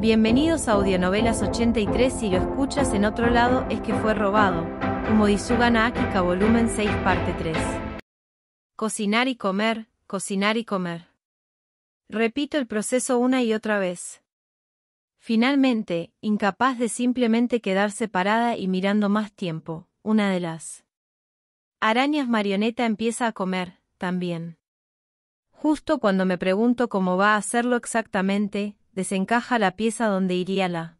Bienvenidos a Audionovelas 83 si lo escuchas en otro lado es que fue robado. como Disugana Akika, volumen 6 parte 3. Cocinar y comer, cocinar y comer. Repito el proceso una y otra vez. Finalmente, incapaz de simplemente quedarse parada y mirando más tiempo, una de las arañas marioneta empieza a comer, también. Justo cuando me pregunto cómo va a hacerlo exactamente, desencaja la pieza donde iría la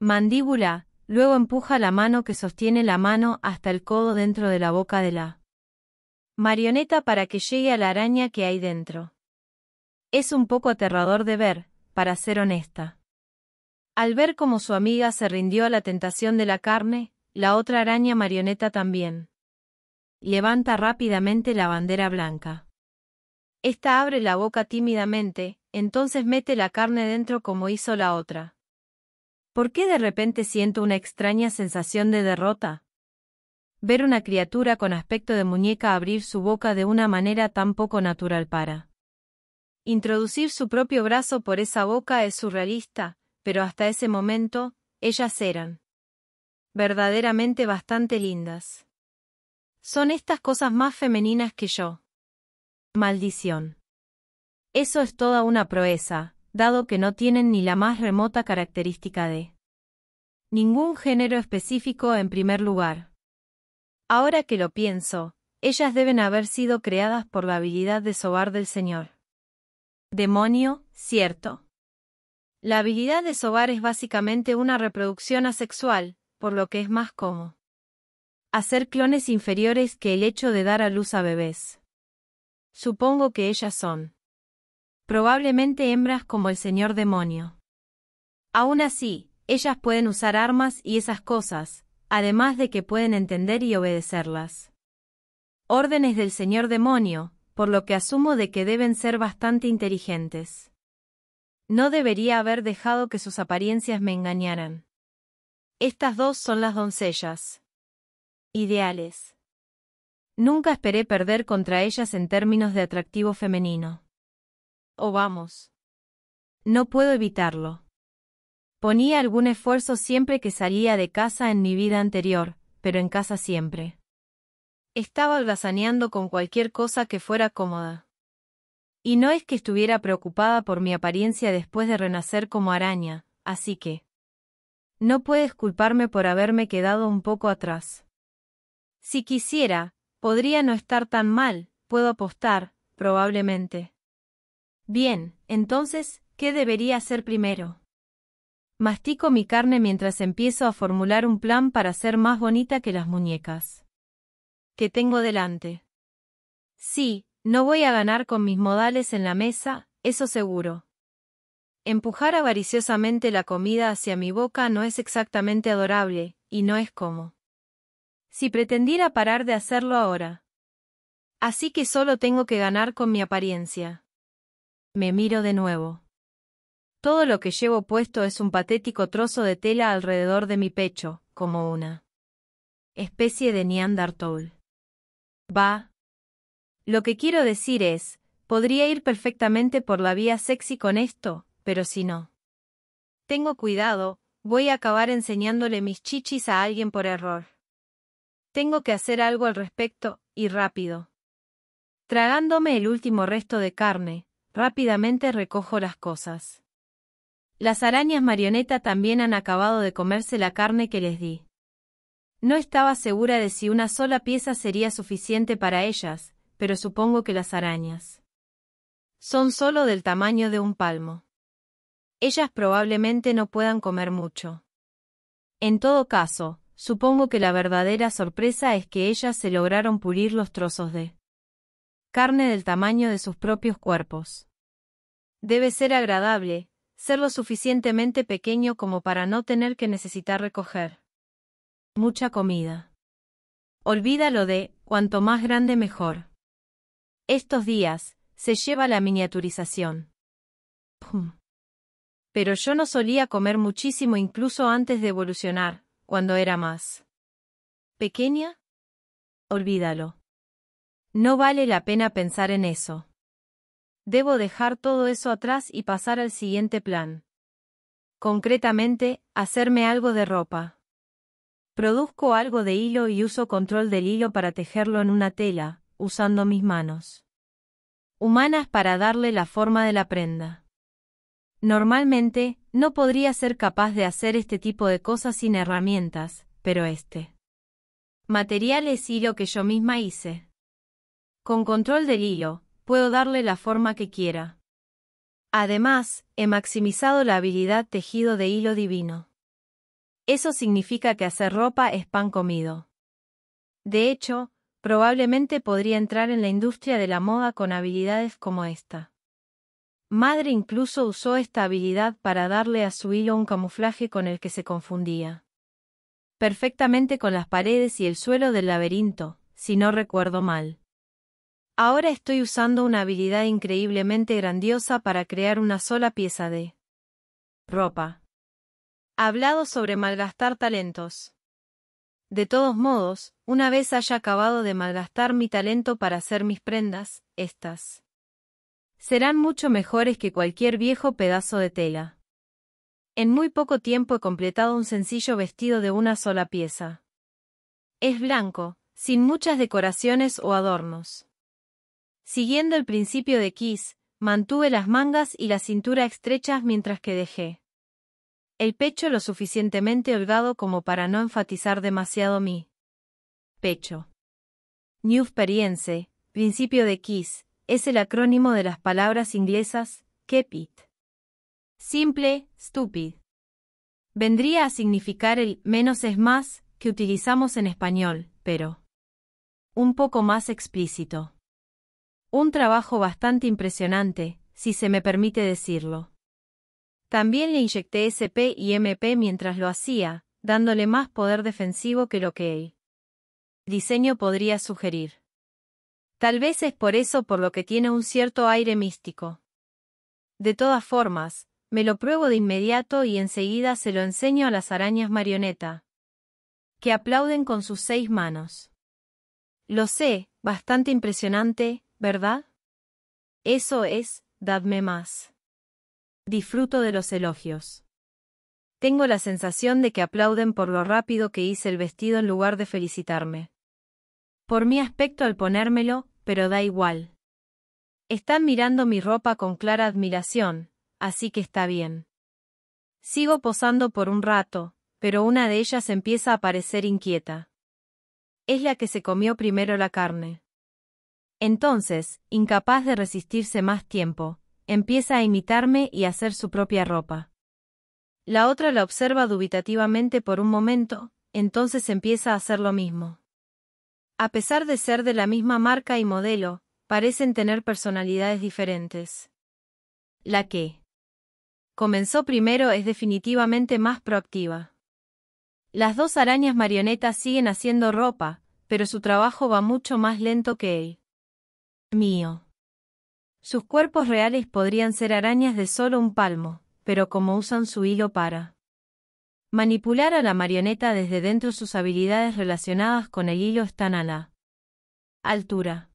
mandíbula, luego empuja la mano que sostiene la mano hasta el codo dentro de la boca de la marioneta para que llegue a la araña que hay dentro. Es un poco aterrador de ver, para ser honesta. Al ver cómo su amiga se rindió a la tentación de la carne, la otra araña marioneta también. Levanta rápidamente la bandera blanca. Esta abre la boca tímidamente, entonces mete la carne dentro como hizo la otra. ¿Por qué de repente siento una extraña sensación de derrota? Ver una criatura con aspecto de muñeca abrir su boca de una manera tan poco natural para. Introducir su propio brazo por esa boca es surrealista, pero hasta ese momento, ellas eran verdaderamente bastante lindas. Son estas cosas más femeninas que yo. Maldición. Eso es toda una proeza, dado que no tienen ni la más remota característica de ningún género específico en primer lugar. Ahora que lo pienso, ellas deben haber sido creadas por la habilidad de sobar del Señor. Demonio, cierto. La habilidad de sobar es básicamente una reproducción asexual, por lo que es más como hacer clones inferiores que el hecho de dar a luz a bebés. Supongo que ellas son probablemente hembras como el señor demonio. Aún así, ellas pueden usar armas y esas cosas, además de que pueden entender y obedecerlas. Órdenes del señor demonio, por lo que asumo de que deben ser bastante inteligentes. No debería haber dejado que sus apariencias me engañaran. Estas dos son las doncellas. Ideales. Nunca esperé perder contra ellas en términos de atractivo femenino o vamos. No puedo evitarlo. Ponía algún esfuerzo siempre que salía de casa en mi vida anterior, pero en casa siempre. Estaba holgazaneando con cualquier cosa que fuera cómoda. Y no es que estuviera preocupada por mi apariencia después de renacer como araña, así que... No puedes culparme por haberme quedado un poco atrás. Si quisiera, podría no estar tan mal, puedo apostar, probablemente. Bien, entonces, ¿qué debería hacer primero? Mastico mi carne mientras empiezo a formular un plan para ser más bonita que las muñecas. ¿Qué tengo delante. Sí, no voy a ganar con mis modales en la mesa, eso seguro. Empujar avariciosamente la comida hacia mi boca no es exactamente adorable, y no es como. Si pretendiera parar de hacerlo ahora. Así que solo tengo que ganar con mi apariencia. Me miro de nuevo. Todo lo que llevo puesto es un patético trozo de tela alrededor de mi pecho, como una especie de Neanderthal. Va. Lo que quiero decir es, podría ir perfectamente por la vía sexy con esto, pero si no. Tengo cuidado, voy a acabar enseñándole mis chichis a alguien por error. Tengo que hacer algo al respecto, y rápido. Tragándome el último resto de carne, Rápidamente recojo las cosas. Las arañas marioneta también han acabado de comerse la carne que les di. No estaba segura de si una sola pieza sería suficiente para ellas, pero supongo que las arañas son solo del tamaño de un palmo. Ellas probablemente no puedan comer mucho. En todo caso, supongo que la verdadera sorpresa es que ellas se lograron pulir los trozos de carne del tamaño de sus propios cuerpos. Debe ser agradable, ser lo suficientemente pequeño como para no tener que necesitar recoger. Mucha comida. Olvídalo de, cuanto más grande mejor. Estos días, se lleva la miniaturización. Pero yo no solía comer muchísimo incluso antes de evolucionar, cuando era más. ¿Pequeña? Olvídalo. No vale la pena pensar en eso. Debo dejar todo eso atrás y pasar al siguiente plan. Concretamente, hacerme algo de ropa. Produzco algo de hilo y uso control del hilo para tejerlo en una tela, usando mis manos. Humanas para darle la forma de la prenda. Normalmente, no podría ser capaz de hacer este tipo de cosas sin herramientas, pero este material es hilo que yo misma hice. Con control del hilo, puedo darle la forma que quiera. Además, he maximizado la habilidad tejido de hilo divino. Eso significa que hacer ropa es pan comido. De hecho, probablemente podría entrar en la industria de la moda con habilidades como esta. Madre incluso usó esta habilidad para darle a su hilo un camuflaje con el que se confundía. Perfectamente con las paredes y el suelo del laberinto, si no recuerdo mal. Ahora estoy usando una habilidad increíblemente grandiosa para crear una sola pieza de ropa. Hablado sobre malgastar talentos. De todos modos, una vez haya acabado de malgastar mi talento para hacer mis prendas, estas serán mucho mejores que cualquier viejo pedazo de tela. En muy poco tiempo he completado un sencillo vestido de una sola pieza. Es blanco, sin muchas decoraciones o adornos. Siguiendo el principio de Kiss, mantuve las mangas y la cintura estrechas mientras que dejé el pecho lo suficientemente holgado como para no enfatizar demasiado mi pecho. New principio de Kiss, es el acrónimo de las palabras inglesas keep it. Simple, stupid. Vendría a significar el menos es más que utilizamos en español, pero un poco más explícito. Un trabajo bastante impresionante, si se me permite decirlo. También le inyecté SP y MP mientras lo hacía, dándole más poder defensivo que lo que el diseño podría sugerir. Tal vez es por eso por lo que tiene un cierto aire místico. De todas formas, me lo pruebo de inmediato y enseguida se lo enseño a las arañas marioneta, que aplauden con sus seis manos. Lo sé, bastante impresionante, ¿verdad? Eso es, dadme más. Disfruto de los elogios. Tengo la sensación de que aplauden por lo rápido que hice el vestido en lugar de felicitarme. Por mi aspecto al ponérmelo, pero da igual. Están mirando mi ropa con clara admiración, así que está bien. Sigo posando por un rato, pero una de ellas empieza a parecer inquieta. Es la que se comió primero la carne. Entonces, incapaz de resistirse más tiempo, empieza a imitarme y a hacer su propia ropa. La otra la observa dubitativamente por un momento, entonces empieza a hacer lo mismo. A pesar de ser de la misma marca y modelo, parecen tener personalidades diferentes. La que comenzó primero es definitivamente más proactiva. Las dos arañas marionetas siguen haciendo ropa, pero su trabajo va mucho más lento que él mío. Sus cuerpos reales podrían ser arañas de solo un palmo, pero como usan su hilo para manipular a la marioneta desde dentro sus habilidades relacionadas con el hilo están a la altura.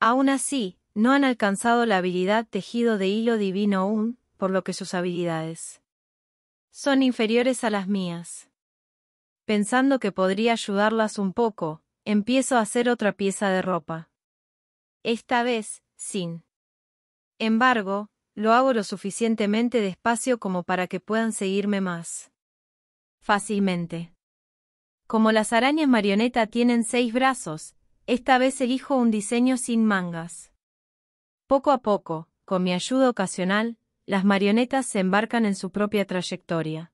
Aún así, no han alcanzado la habilidad tejido de hilo divino aún, por lo que sus habilidades son inferiores a las mías. Pensando que podría ayudarlas un poco, empiezo a hacer otra pieza de ropa esta vez, sin embargo, lo hago lo suficientemente despacio como para que puedan seguirme más fácilmente. Como las arañas marioneta tienen seis brazos, esta vez elijo un diseño sin mangas. Poco a poco, con mi ayuda ocasional, las marionetas se embarcan en su propia trayectoria.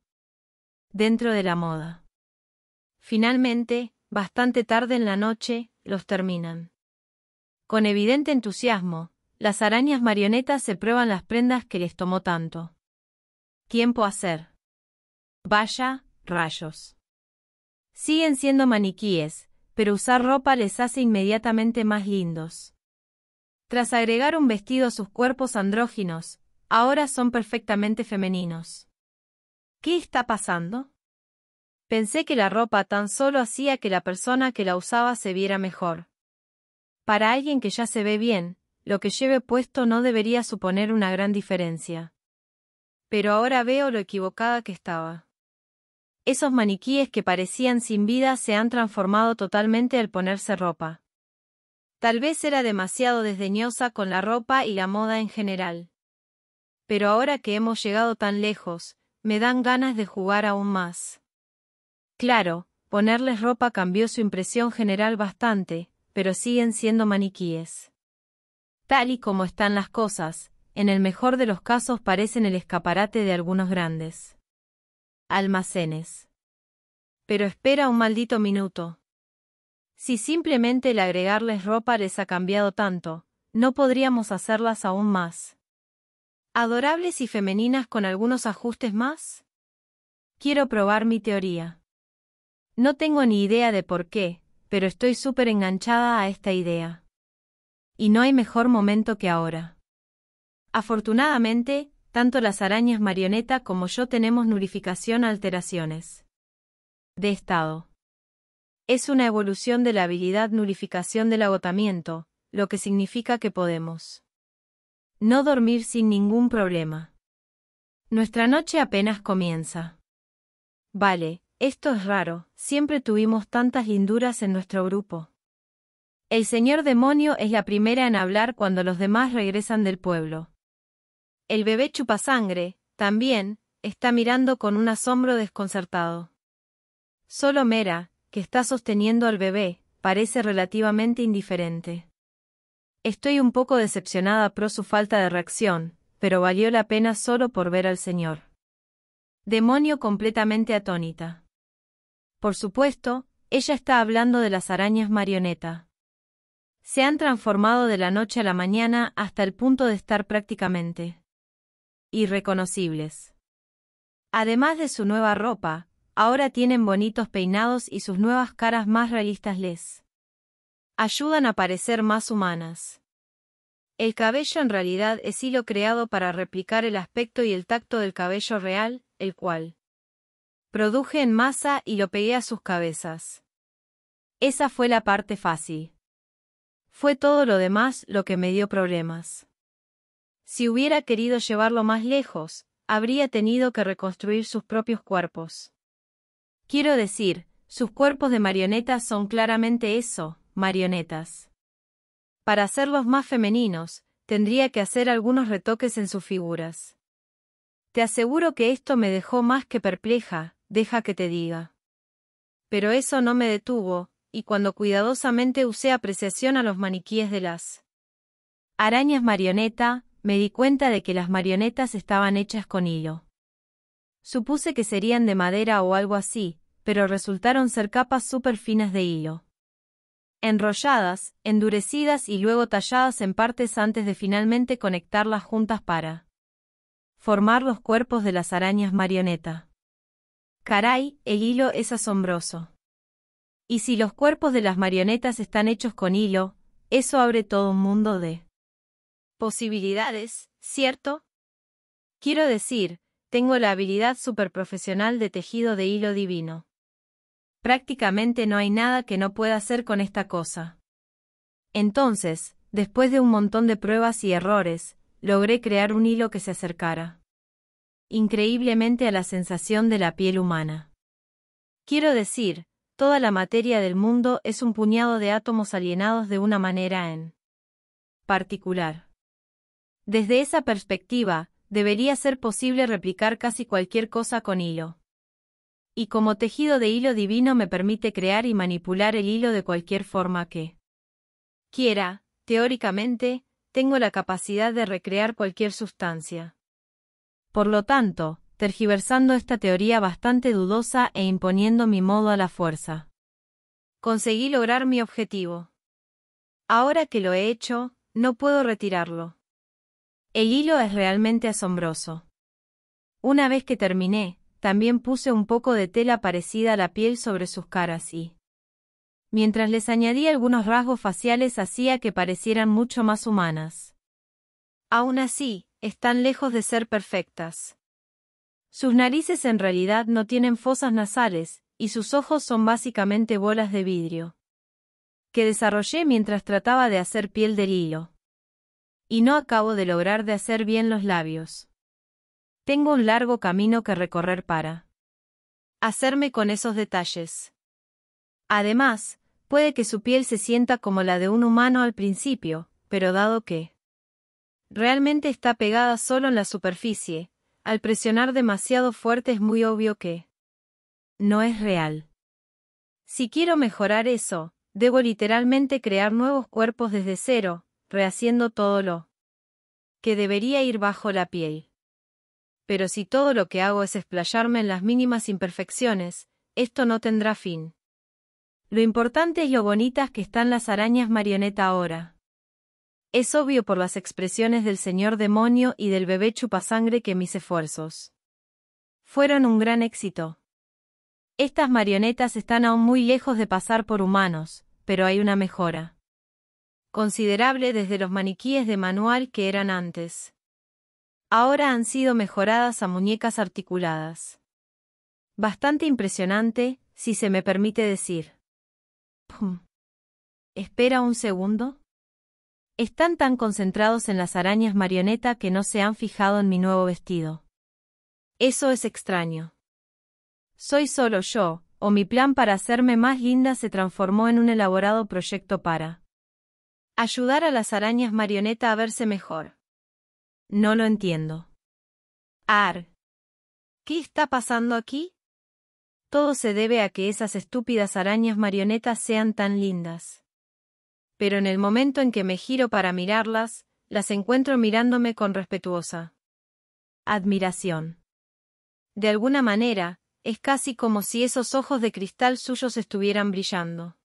Dentro de la moda. Finalmente, bastante tarde en la noche, los terminan. Con evidente entusiasmo, las arañas marionetas se prueban las prendas que les tomó tanto. Tiempo hacer. Vaya, rayos. Siguen siendo maniquíes, pero usar ropa les hace inmediatamente más lindos. Tras agregar un vestido a sus cuerpos andróginos, ahora son perfectamente femeninos. ¿Qué está pasando? Pensé que la ropa tan solo hacía que la persona que la usaba se viera mejor. Para alguien que ya se ve bien, lo que lleve puesto no debería suponer una gran diferencia. Pero ahora veo lo equivocada que estaba. Esos maniquíes que parecían sin vida se han transformado totalmente al ponerse ropa. Tal vez era demasiado desdeñosa con la ropa y la moda en general. Pero ahora que hemos llegado tan lejos, me dan ganas de jugar aún más. Claro, ponerles ropa cambió su impresión general bastante, pero siguen siendo maniquíes. Tal y como están las cosas, en el mejor de los casos parecen el escaparate de algunos grandes almacenes. Pero espera un maldito minuto. Si simplemente el agregarles ropa les ha cambiado tanto, no podríamos hacerlas aún más. ¿Adorables y femeninas con algunos ajustes más? Quiero probar mi teoría. No tengo ni idea de por qué, pero estoy súper enganchada a esta idea. Y no hay mejor momento que ahora. Afortunadamente, tanto las arañas marioneta como yo tenemos nulificación alteraciones de estado. Es una evolución de la habilidad nulificación del agotamiento, lo que significa que podemos no dormir sin ningún problema. Nuestra noche apenas comienza. Vale, esto es raro, siempre tuvimos tantas linduras en nuestro grupo. El señor demonio es la primera en hablar cuando los demás regresan del pueblo. El bebé chupasangre, también, está mirando con un asombro desconcertado. Solo Mera, que está sosteniendo al bebé, parece relativamente indiferente. Estoy un poco decepcionada por su falta de reacción, pero valió la pena solo por ver al señor. Demonio completamente atónita. Por supuesto, ella está hablando de las arañas marioneta. Se han transformado de la noche a la mañana hasta el punto de estar prácticamente irreconocibles. Además de su nueva ropa, ahora tienen bonitos peinados y sus nuevas caras más realistas les ayudan a parecer más humanas. El cabello en realidad es hilo creado para replicar el aspecto y el tacto del cabello real, el cual Produje en masa y lo pegué a sus cabezas. Esa fue la parte fácil. Fue todo lo demás lo que me dio problemas. Si hubiera querido llevarlo más lejos, habría tenido que reconstruir sus propios cuerpos. Quiero decir, sus cuerpos de marionetas son claramente eso, marionetas. Para hacerlos más femeninos, tendría que hacer algunos retoques en sus figuras. Te aseguro que esto me dejó más que perpleja, deja que te diga. Pero eso no me detuvo, y cuando cuidadosamente usé apreciación a los maniquíes de las arañas marioneta, me di cuenta de que las marionetas estaban hechas con hilo. Supuse que serían de madera o algo así, pero resultaron ser capas finas de hilo. Enrolladas, endurecidas y luego talladas en partes antes de finalmente conectarlas juntas para formar los cuerpos de las arañas marioneta. Caray, el hilo es asombroso. Y si los cuerpos de las marionetas están hechos con hilo, eso abre todo un mundo de posibilidades, ¿cierto? Quiero decir, tengo la habilidad superprofesional de tejido de hilo divino. Prácticamente no hay nada que no pueda hacer con esta cosa. Entonces, después de un montón de pruebas y errores, logré crear un hilo que se acercara increíblemente a la sensación de la piel humana. Quiero decir, toda la materia del mundo es un puñado de átomos alienados de una manera en particular. Desde esa perspectiva, debería ser posible replicar casi cualquier cosa con hilo. Y como tejido de hilo divino me permite crear y manipular el hilo de cualquier forma que quiera, teóricamente, tengo la capacidad de recrear cualquier sustancia. Por lo tanto, tergiversando esta teoría bastante dudosa e imponiendo mi modo a la fuerza. Conseguí lograr mi objetivo. Ahora que lo he hecho, no puedo retirarlo. El hilo es realmente asombroso. Una vez que terminé, también puse un poco de tela parecida a la piel sobre sus caras y, mientras les añadí algunos rasgos faciales hacía que parecieran mucho más humanas. Aún así, están lejos de ser perfectas. Sus narices en realidad no tienen fosas nasales, y sus ojos son básicamente bolas de vidrio. Que desarrollé mientras trataba de hacer piel de hilo. Y no acabo de lograr de hacer bien los labios. Tengo un largo camino que recorrer para hacerme con esos detalles. Además, puede que su piel se sienta como la de un humano al principio, pero dado que realmente está pegada solo en la superficie, al presionar demasiado fuerte es muy obvio que no es real. Si quiero mejorar eso, debo literalmente crear nuevos cuerpos desde cero, rehaciendo todo lo que debería ir bajo la piel. Pero si todo lo que hago es explayarme en las mínimas imperfecciones, esto no tendrá fin. Lo importante es lo bonitas que están las arañas marioneta ahora. Es obvio por las expresiones del señor demonio y del bebé chupasangre que mis esfuerzos fueron un gran éxito. Estas marionetas están aún muy lejos de pasar por humanos, pero hay una mejora considerable desde los maniquíes de manual que eran antes. Ahora han sido mejoradas a muñecas articuladas. Bastante impresionante, si se me permite decir. Pum. Espera un segundo. Están tan concentrados en las arañas marioneta que no se han fijado en mi nuevo vestido. Eso es extraño. Soy solo yo, o mi plan para hacerme más linda se transformó en un elaborado proyecto para ayudar a las arañas marioneta a verse mejor. No lo entiendo. Ar. ¿Qué está pasando aquí? Todo se debe a que esas estúpidas arañas marionetas sean tan lindas pero en el momento en que me giro para mirarlas, las encuentro mirándome con respetuosa admiración. De alguna manera, es casi como si esos ojos de cristal suyos estuvieran brillando.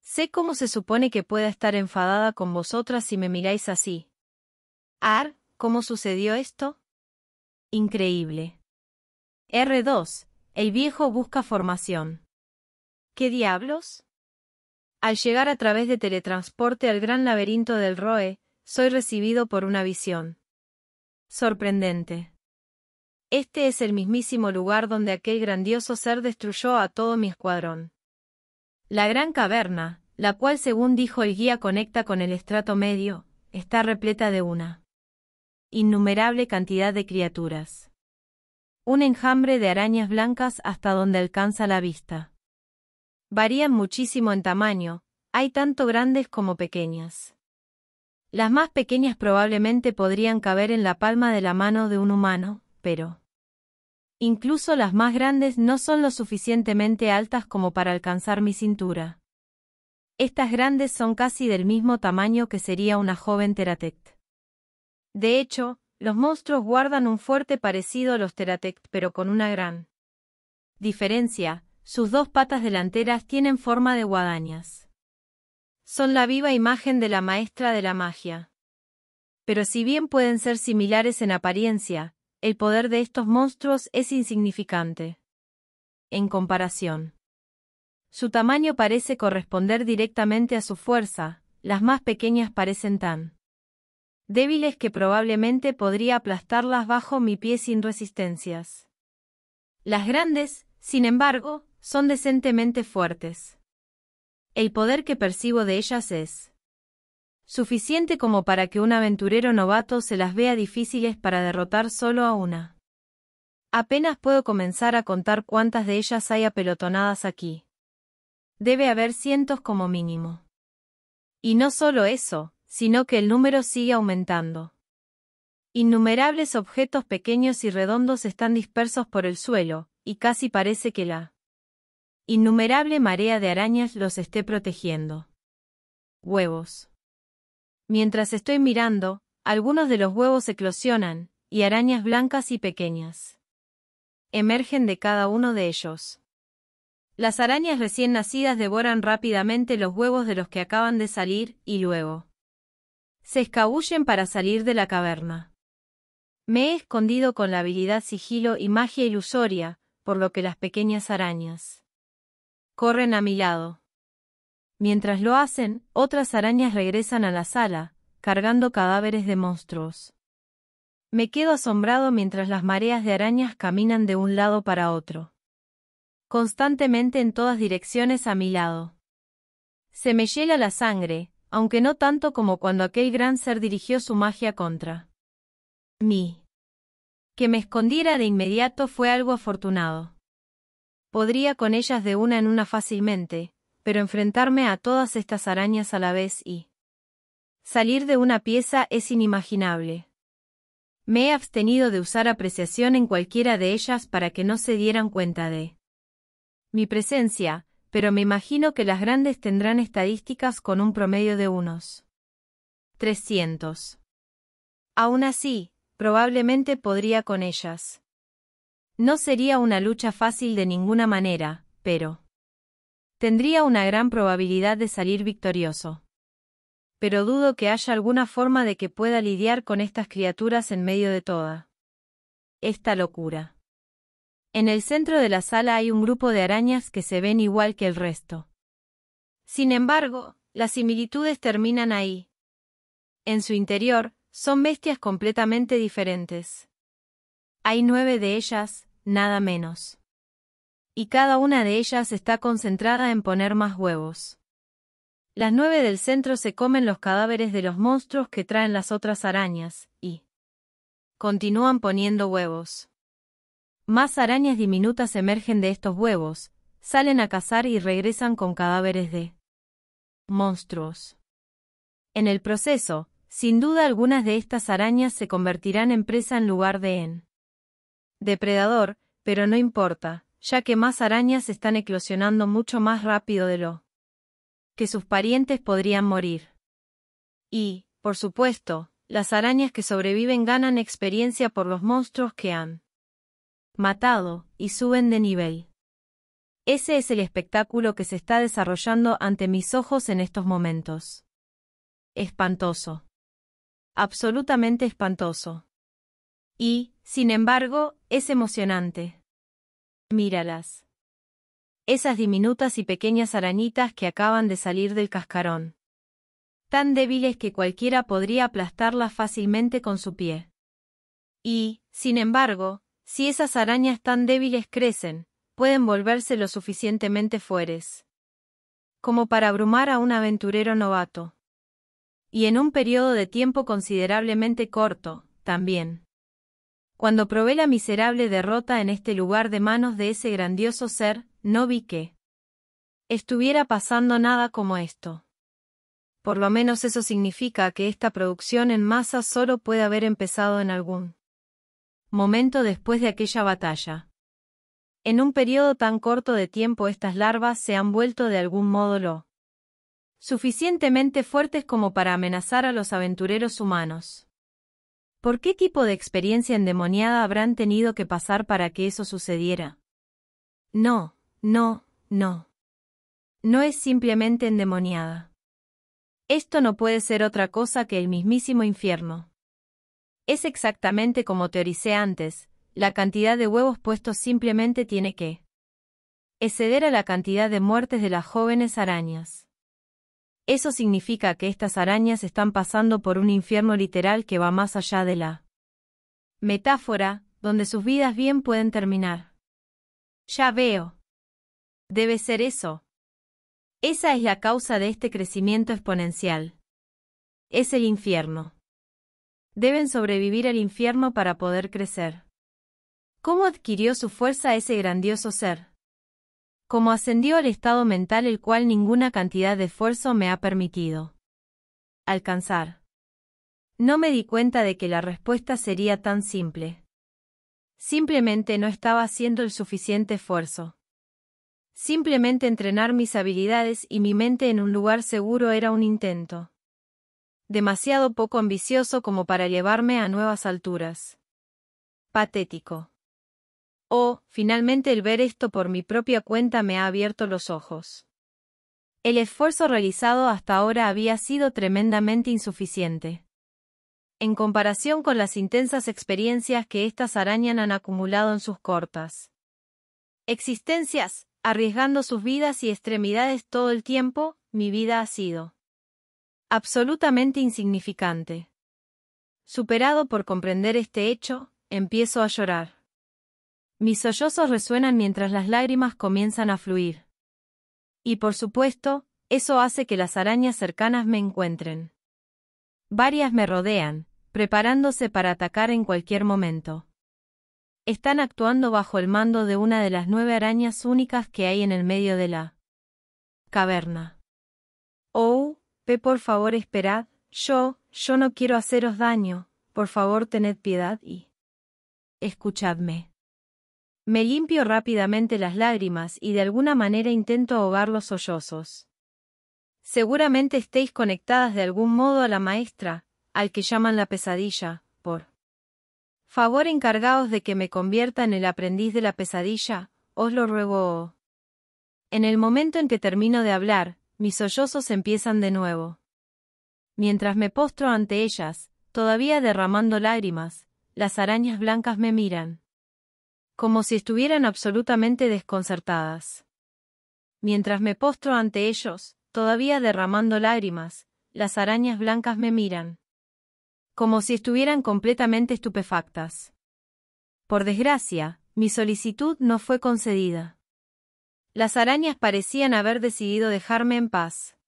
Sé cómo se supone que pueda estar enfadada con vosotras si me miráis así. Ar, ¿cómo sucedió esto? Increíble. R2. El viejo busca formación. ¿Qué diablos? Al llegar a través de teletransporte al gran laberinto del Roe, soy recibido por una visión. Sorprendente. Este es el mismísimo lugar donde aquel grandioso ser destruyó a todo mi escuadrón. La gran caverna, la cual según dijo el guía conecta con el estrato medio, está repleta de una innumerable cantidad de criaturas. Un enjambre de arañas blancas hasta donde alcanza la vista. Varían muchísimo en tamaño, hay tanto grandes como pequeñas. Las más pequeñas probablemente podrían caber en la palma de la mano de un humano, pero... Incluso las más grandes no son lo suficientemente altas como para alcanzar mi cintura. Estas grandes son casi del mismo tamaño que sería una joven teratect. De hecho, los monstruos guardan un fuerte parecido a los teratect pero con una gran diferencia, sus dos patas delanteras tienen forma de guadañas. Son la viva imagen de la maestra de la magia. Pero si bien pueden ser similares en apariencia, el poder de estos monstruos es insignificante. En comparación, su tamaño parece corresponder directamente a su fuerza, las más pequeñas parecen tan débiles que probablemente podría aplastarlas bajo mi pie sin resistencias. Las grandes, sin embargo, son decentemente fuertes. El poder que percibo de ellas es suficiente como para que un aventurero novato se las vea difíciles para derrotar solo a una. Apenas puedo comenzar a contar cuántas de ellas hay apelotonadas aquí. Debe haber cientos como mínimo. Y no solo eso, sino que el número sigue aumentando. Innumerables objetos pequeños y redondos están dispersos por el suelo, y casi parece que la innumerable marea de arañas los esté protegiendo. Huevos. Mientras estoy mirando, algunos de los huevos eclosionan, y arañas blancas y pequeñas. Emergen de cada uno de ellos. Las arañas recién nacidas devoran rápidamente los huevos de los que acaban de salir, y luego se escabullen para salir de la caverna. Me he escondido con la habilidad sigilo y magia ilusoria, por lo que las pequeñas arañas corren a mi lado. Mientras lo hacen, otras arañas regresan a la sala, cargando cadáveres de monstruos. Me quedo asombrado mientras las mareas de arañas caminan de un lado para otro. Constantemente en todas direcciones a mi lado. Se me hiela la sangre, aunque no tanto como cuando aquel gran ser dirigió su magia contra mí. Que me escondiera de inmediato fue algo afortunado. Podría con ellas de una en una fácilmente, pero enfrentarme a todas estas arañas a la vez y... Salir de una pieza es inimaginable. Me he abstenido de usar apreciación en cualquiera de ellas para que no se dieran cuenta de mi presencia, pero me imagino que las grandes tendrán estadísticas con un promedio de unos 300. Aún así, probablemente podría con ellas. No sería una lucha fácil de ninguna manera, pero tendría una gran probabilidad de salir victorioso. Pero dudo que haya alguna forma de que pueda lidiar con estas criaturas en medio de toda esta locura. En el centro de la sala hay un grupo de arañas que se ven igual que el resto. Sin embargo, las similitudes terminan ahí. En su interior, son bestias completamente diferentes. Hay nueve de ellas, nada menos. Y cada una de ellas está concentrada en poner más huevos. Las nueve del centro se comen los cadáveres de los monstruos que traen las otras arañas, y continúan poniendo huevos. Más arañas diminutas emergen de estos huevos, salen a cazar y regresan con cadáveres de monstruos. En el proceso, sin duda algunas de estas arañas se convertirán en presa en lugar de en depredador, pero no importa, ya que más arañas están eclosionando mucho más rápido de lo que sus parientes podrían morir. Y, por supuesto, las arañas que sobreviven ganan experiencia por los monstruos que han matado, y suben de nivel. Ese es el espectáculo que se está desarrollando ante mis ojos en estos momentos. Espantoso. Absolutamente espantoso. Y, sin embargo, es emocionante. Míralas. Esas diminutas y pequeñas arañitas que acaban de salir del cascarón. Tan débiles que cualquiera podría aplastarlas fácilmente con su pie. Y, sin embargo, si esas arañas tan débiles crecen, pueden volverse lo suficientemente fuertes como para abrumar a un aventurero novato. Y en un periodo de tiempo considerablemente corto, también. Cuando probé la miserable derrota en este lugar de manos de ese grandioso ser, no vi que estuviera pasando nada como esto. Por lo menos eso significa que esta producción en masa solo puede haber empezado en algún momento después de aquella batalla. En un periodo tan corto de tiempo estas larvas se han vuelto de algún modo lo suficientemente fuertes como para amenazar a los aventureros humanos. ¿Por qué tipo de experiencia endemoniada habrán tenido que pasar para que eso sucediera? No, no, no. No es simplemente endemoniada. Esto no puede ser otra cosa que el mismísimo infierno. Es exactamente como teoricé antes, la cantidad de huevos puestos simplemente tiene que exceder a la cantidad de muertes de las jóvenes arañas. Eso significa que estas arañas están pasando por un infierno literal que va más allá de la metáfora, donde sus vidas bien pueden terminar. Ya veo. Debe ser eso. Esa es la causa de este crecimiento exponencial. Es el infierno. Deben sobrevivir al infierno para poder crecer. ¿Cómo adquirió su fuerza ese grandioso ser? como ascendió al estado mental el cual ninguna cantidad de esfuerzo me ha permitido alcanzar. No me di cuenta de que la respuesta sería tan simple. Simplemente no estaba haciendo el suficiente esfuerzo. Simplemente entrenar mis habilidades y mi mente en un lugar seguro era un intento. Demasiado poco ambicioso como para llevarme a nuevas alturas. Patético. Oh, finalmente el ver esto por mi propia cuenta me ha abierto los ojos. El esfuerzo realizado hasta ahora había sido tremendamente insuficiente. En comparación con las intensas experiencias que estas arañas han acumulado en sus cortas existencias, arriesgando sus vidas y extremidades todo el tiempo, mi vida ha sido absolutamente insignificante. Superado por comprender este hecho, empiezo a llorar. Mis sollozos resuenan mientras las lágrimas comienzan a fluir. Y por supuesto, eso hace que las arañas cercanas me encuentren. Varias me rodean, preparándose para atacar en cualquier momento. Están actuando bajo el mando de una de las nueve arañas únicas que hay en el medio de la caverna. Oh, P, por favor esperad, yo, yo no quiero haceros daño, por favor tened piedad y escuchadme. Me limpio rápidamente las lágrimas y de alguna manera intento ahogar los sollozos. Seguramente estéis conectadas de algún modo a la maestra, al que llaman la pesadilla, por favor encargaos de que me convierta en el aprendiz de la pesadilla, os lo ruego. En el momento en que termino de hablar, mis sollozos empiezan de nuevo. Mientras me postro ante ellas, todavía derramando lágrimas, las arañas blancas me miran como si estuvieran absolutamente desconcertadas. Mientras me postro ante ellos, todavía derramando lágrimas, las arañas blancas me miran. Como si estuvieran completamente estupefactas. Por desgracia, mi solicitud no fue concedida. Las arañas parecían haber decidido dejarme en paz.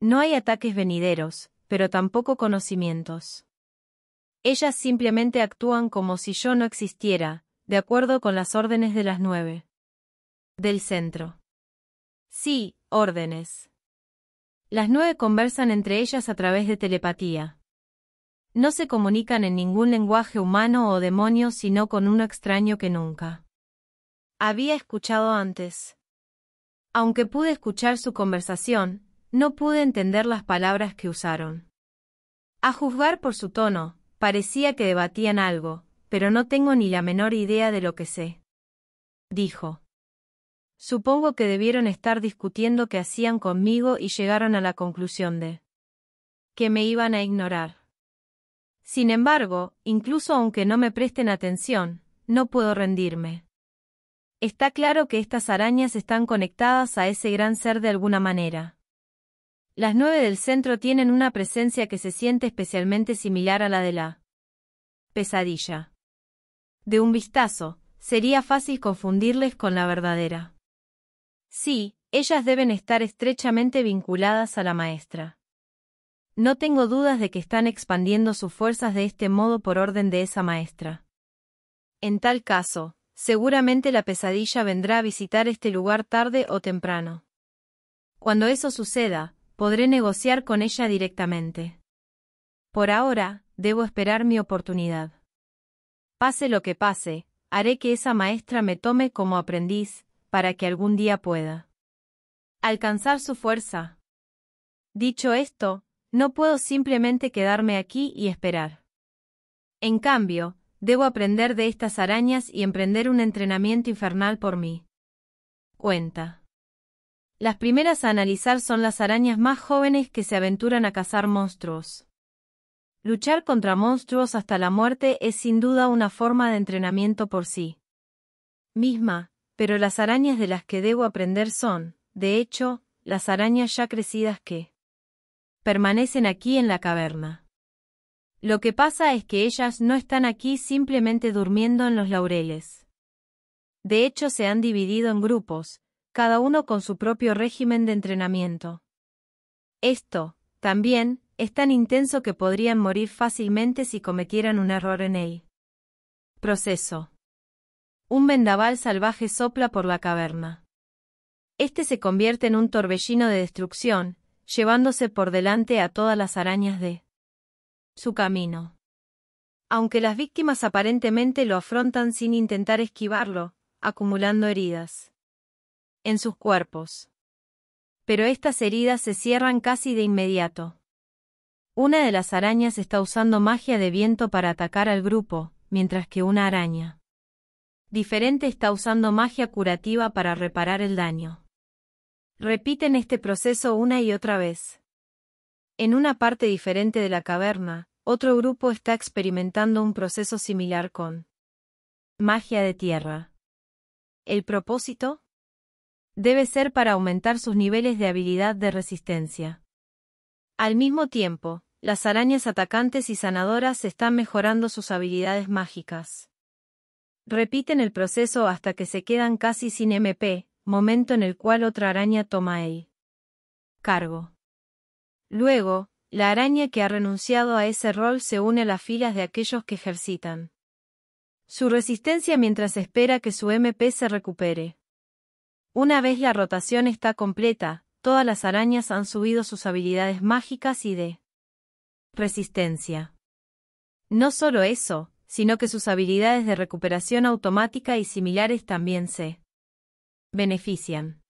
No hay ataques venideros, pero tampoco conocimientos. Ellas simplemente actúan como si yo no existiera, de acuerdo con las órdenes de las nueve. Del centro. Sí, órdenes. Las nueve conversan entre ellas a través de telepatía. No se comunican en ningún lenguaje humano o demonio sino con uno extraño que nunca había escuchado antes. Aunque pude escuchar su conversación, no pude entender las palabras que usaron. A juzgar por su tono, parecía que debatían algo, pero no tengo ni la menor idea de lo que sé. Dijo. Supongo que debieron estar discutiendo qué hacían conmigo y llegaron a la conclusión de que me iban a ignorar. Sin embargo, incluso aunque no me presten atención, no puedo rendirme. Está claro que estas arañas están conectadas a ese gran ser de alguna manera. Las nueve del centro tienen una presencia que se siente especialmente similar a la de la pesadilla de un vistazo, sería fácil confundirles con la verdadera. Sí, ellas deben estar estrechamente vinculadas a la maestra. No tengo dudas de que están expandiendo sus fuerzas de este modo por orden de esa maestra. En tal caso, seguramente la pesadilla vendrá a visitar este lugar tarde o temprano. Cuando eso suceda, podré negociar con ella directamente. Por ahora, debo esperar mi oportunidad. Pase lo que pase, haré que esa maestra me tome como aprendiz, para que algún día pueda alcanzar su fuerza. Dicho esto, no puedo simplemente quedarme aquí y esperar. En cambio, debo aprender de estas arañas y emprender un entrenamiento infernal por mí. Cuenta. Las primeras a analizar son las arañas más jóvenes que se aventuran a cazar monstruos. Luchar contra monstruos hasta la muerte es sin duda una forma de entrenamiento por sí misma, pero las arañas de las que debo aprender son, de hecho, las arañas ya crecidas que permanecen aquí en la caverna. Lo que pasa es que ellas no están aquí simplemente durmiendo en los laureles. De hecho, se han dividido en grupos, cada uno con su propio régimen de entrenamiento. Esto, también, es tan intenso que podrían morir fácilmente si cometieran un error en él. Proceso. Un vendaval salvaje sopla por la caverna. Este se convierte en un torbellino de destrucción, llevándose por delante a todas las arañas de su camino. Aunque las víctimas aparentemente lo afrontan sin intentar esquivarlo, acumulando heridas en sus cuerpos. Pero estas heridas se cierran casi de inmediato. Una de las arañas está usando magia de viento para atacar al grupo, mientras que una araña diferente está usando magia curativa para reparar el daño. Repiten este proceso una y otra vez. En una parte diferente de la caverna, otro grupo está experimentando un proceso similar con magia de tierra. ¿El propósito? Debe ser para aumentar sus niveles de habilidad de resistencia. Al mismo tiempo, las arañas atacantes y sanadoras están mejorando sus habilidades mágicas. Repiten el proceso hasta que se quedan casi sin MP, momento en el cual otra araña toma el cargo. Luego, la araña que ha renunciado a ese rol se une a las filas de aquellos que ejercitan su resistencia mientras espera que su MP se recupere. Una vez la rotación está completa, todas las arañas han subido sus habilidades mágicas y de resistencia. No solo eso, sino que sus habilidades de recuperación automática y similares también se benefician.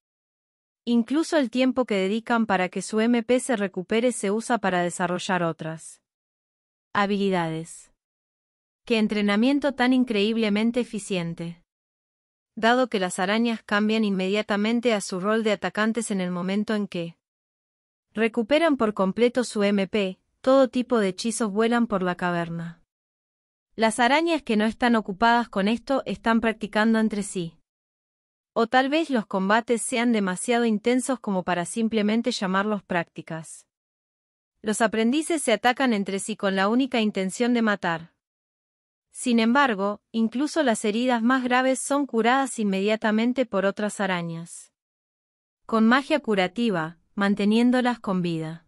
Incluso el tiempo que dedican para que su MP se recupere se usa para desarrollar otras habilidades. ¡Qué entrenamiento tan increíblemente eficiente! dado que las arañas cambian inmediatamente a su rol de atacantes en el momento en que recuperan por completo su MP, todo tipo de hechizos vuelan por la caverna. Las arañas que no están ocupadas con esto están practicando entre sí. O tal vez los combates sean demasiado intensos como para simplemente llamarlos prácticas. Los aprendices se atacan entre sí con la única intención de matar. Sin embargo, incluso las heridas más graves son curadas inmediatamente por otras arañas. Con magia curativa, manteniéndolas con vida.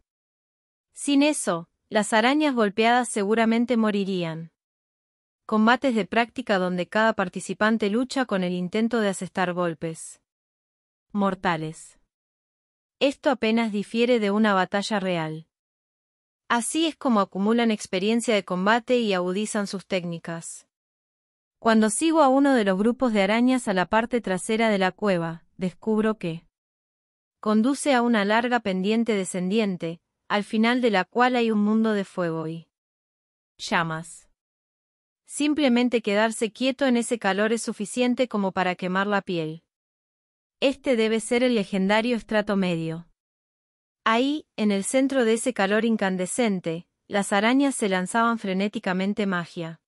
Sin eso, las arañas golpeadas seguramente morirían. Combates de práctica donde cada participante lucha con el intento de asestar golpes. Mortales. Esto apenas difiere de una batalla real. Así es como acumulan experiencia de combate y agudizan sus técnicas. Cuando sigo a uno de los grupos de arañas a la parte trasera de la cueva, descubro que conduce a una larga pendiente descendiente, al final de la cual hay un mundo de fuego y llamas. Simplemente quedarse quieto en ese calor es suficiente como para quemar la piel. Este debe ser el legendario estrato medio. Ahí, en el centro de ese calor incandescente, las arañas se lanzaban frenéticamente magia.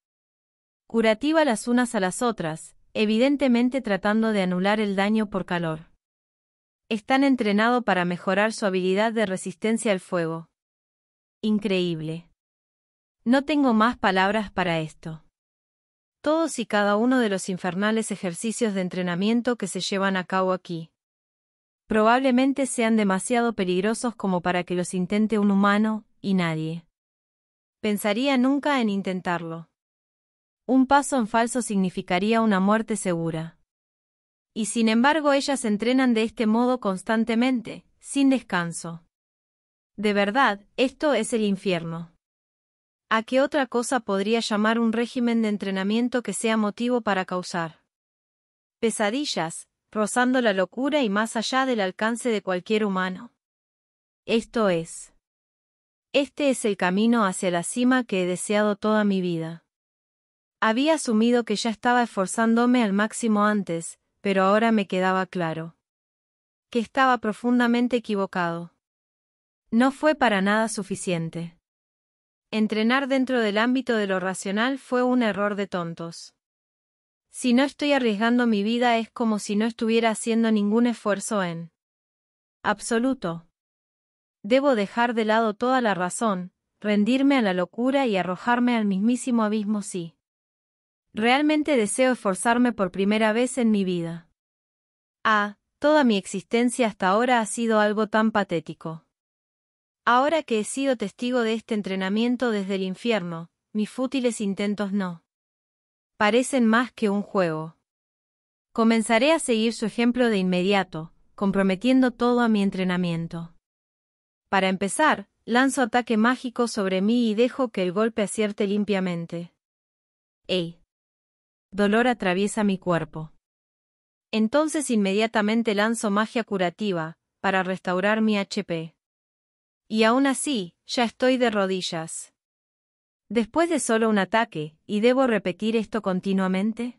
Curativa las unas a las otras, evidentemente tratando de anular el daño por calor. Están entrenado para mejorar su habilidad de resistencia al fuego. Increíble. No tengo más palabras para esto. Todos y cada uno de los infernales ejercicios de entrenamiento que se llevan a cabo aquí. Probablemente sean demasiado peligrosos como para que los intente un humano, y nadie. Pensaría nunca en intentarlo. Un paso en falso significaría una muerte segura. Y sin embargo ellas entrenan de este modo constantemente, sin descanso. De verdad, esto es el infierno. ¿A qué otra cosa podría llamar un régimen de entrenamiento que sea motivo para causar? Pesadillas, rozando la locura y más allá del alcance de cualquier humano. Esto es. Este es el camino hacia la cima que he deseado toda mi vida. Había asumido que ya estaba esforzándome al máximo antes, pero ahora me quedaba claro. Que estaba profundamente equivocado. No fue para nada suficiente. Entrenar dentro del ámbito de lo racional fue un error de tontos. Si no estoy arriesgando mi vida es como si no estuviera haciendo ningún esfuerzo en absoluto. Debo dejar de lado toda la razón, rendirme a la locura y arrojarme al mismísimo abismo si realmente deseo esforzarme por primera vez en mi vida. Ah, toda mi existencia hasta ahora ha sido algo tan patético. Ahora que he sido testigo de este entrenamiento desde el infierno, mis fútiles intentos no parecen más que un juego. Comenzaré a seguir su ejemplo de inmediato, comprometiendo todo a mi entrenamiento. Para empezar, lanzo ataque mágico sobre mí y dejo que el golpe acierte limpiamente. ¡Ey! Dolor atraviesa mi cuerpo. Entonces inmediatamente lanzo magia curativa, para restaurar mi HP. Y aún así, ya estoy de rodillas. Después de solo un ataque, ¿y debo repetir esto continuamente?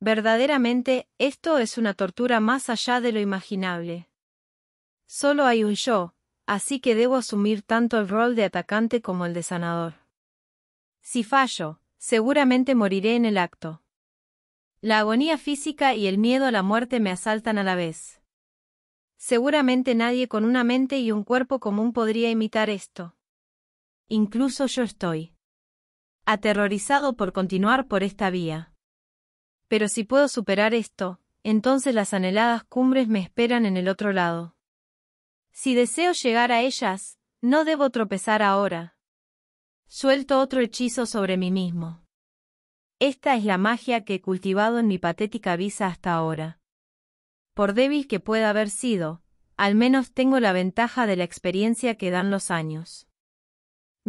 Verdaderamente, esto es una tortura más allá de lo imaginable. Solo hay un yo, así que debo asumir tanto el rol de atacante como el de sanador. Si fallo, seguramente moriré en el acto. La agonía física y el miedo a la muerte me asaltan a la vez. Seguramente nadie con una mente y un cuerpo común podría imitar esto incluso yo estoy aterrorizado por continuar por esta vía. Pero si puedo superar esto, entonces las anheladas cumbres me esperan en el otro lado. Si deseo llegar a ellas, no debo tropezar ahora. Suelto otro hechizo sobre mí mismo. Esta es la magia que he cultivado en mi patética visa hasta ahora. Por débil que pueda haber sido, al menos tengo la ventaja de la experiencia que dan los años.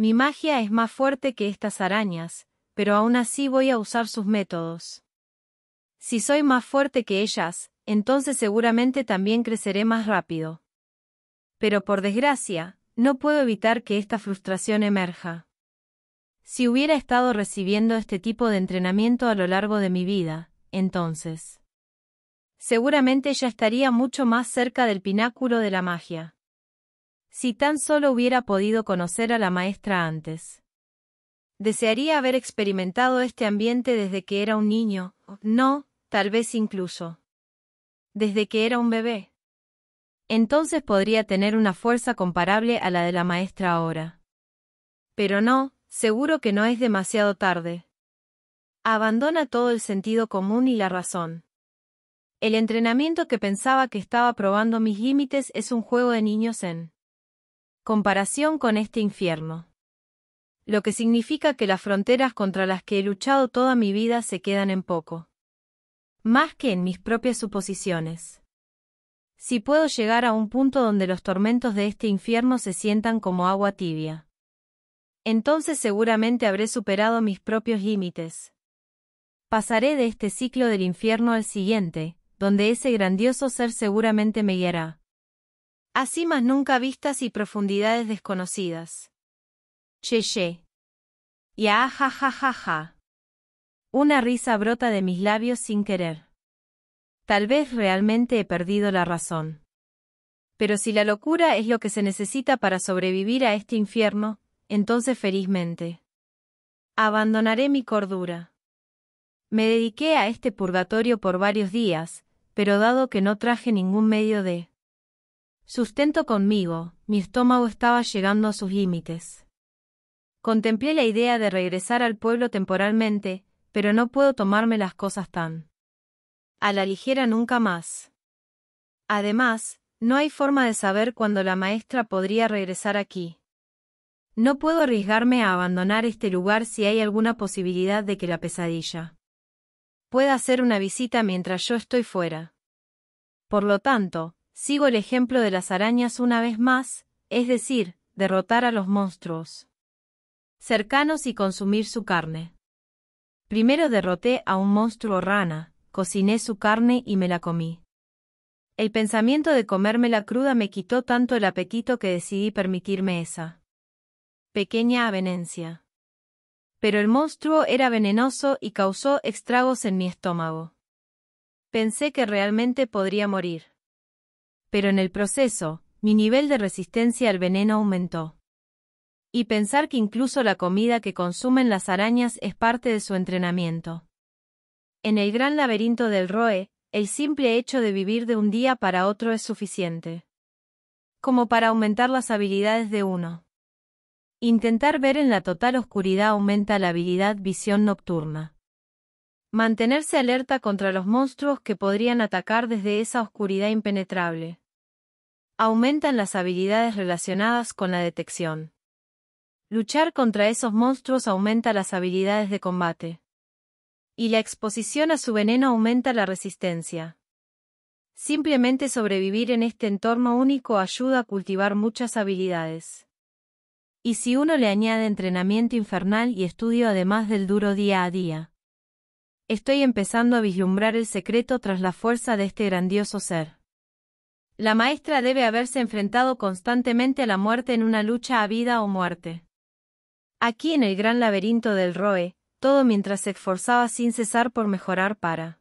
Mi magia es más fuerte que estas arañas, pero aún así voy a usar sus métodos. Si soy más fuerte que ellas, entonces seguramente también creceré más rápido. Pero por desgracia, no puedo evitar que esta frustración emerja. Si hubiera estado recibiendo este tipo de entrenamiento a lo largo de mi vida, entonces. Seguramente ya estaría mucho más cerca del pináculo de la magia. Si tan solo hubiera podido conocer a la maestra antes. Desearía haber experimentado este ambiente desde que era un niño, no, tal vez incluso. Desde que era un bebé. Entonces podría tener una fuerza comparable a la de la maestra ahora. Pero no, seguro que no es demasiado tarde. Abandona todo el sentido común y la razón. El entrenamiento que pensaba que estaba probando mis límites es un juego de niños en Comparación con este infierno. Lo que significa que las fronteras contra las que he luchado toda mi vida se quedan en poco. Más que en mis propias suposiciones. Si puedo llegar a un punto donde los tormentos de este infierno se sientan como agua tibia. Entonces seguramente habré superado mis propios límites. Pasaré de este ciclo del infierno al siguiente, donde ese grandioso ser seguramente me guiará. Así más nunca vistas y profundidades desconocidas. Che, che. Y ah, ja, ja, ja, ja. Una risa brota de mis labios sin querer. Tal vez realmente he perdido la razón. Pero si la locura es lo que se necesita para sobrevivir a este infierno, entonces felizmente. Abandonaré mi cordura. Me dediqué a este purgatorio por varios días, pero dado que no traje ningún medio de Sustento conmigo, mi estómago estaba llegando a sus límites. Contemplé la idea de regresar al pueblo temporalmente, pero no puedo tomarme las cosas tan a la ligera nunca más. Además, no hay forma de saber cuándo la maestra podría regresar aquí. No puedo arriesgarme a abandonar este lugar si hay alguna posibilidad de que la pesadilla pueda hacer una visita mientras yo estoy fuera. Por lo tanto, Sigo el ejemplo de las arañas una vez más, es decir, derrotar a los monstruos cercanos y consumir su carne. Primero derroté a un monstruo rana, cociné su carne y me la comí. El pensamiento de comérmela cruda me quitó tanto el apetito que decidí permitirme esa pequeña avenencia. Pero el monstruo era venenoso y causó estragos en mi estómago. Pensé que realmente podría morir pero en el proceso, mi nivel de resistencia al veneno aumentó. Y pensar que incluso la comida que consumen las arañas es parte de su entrenamiento. En el gran laberinto del Roe, el simple hecho de vivir de un día para otro es suficiente. Como para aumentar las habilidades de uno. Intentar ver en la total oscuridad aumenta la habilidad visión nocturna. Mantenerse alerta contra los monstruos que podrían atacar desde esa oscuridad impenetrable aumentan las habilidades relacionadas con la detección. Luchar contra esos monstruos aumenta las habilidades de combate. Y la exposición a su veneno aumenta la resistencia. Simplemente sobrevivir en este entorno único ayuda a cultivar muchas habilidades. Y si uno le añade entrenamiento infernal y estudio además del duro día a día. Estoy empezando a vislumbrar el secreto tras la fuerza de este grandioso ser. La maestra debe haberse enfrentado constantemente a la muerte en una lucha a vida o muerte. Aquí en el gran laberinto del Roe, todo mientras se esforzaba sin cesar por mejorar para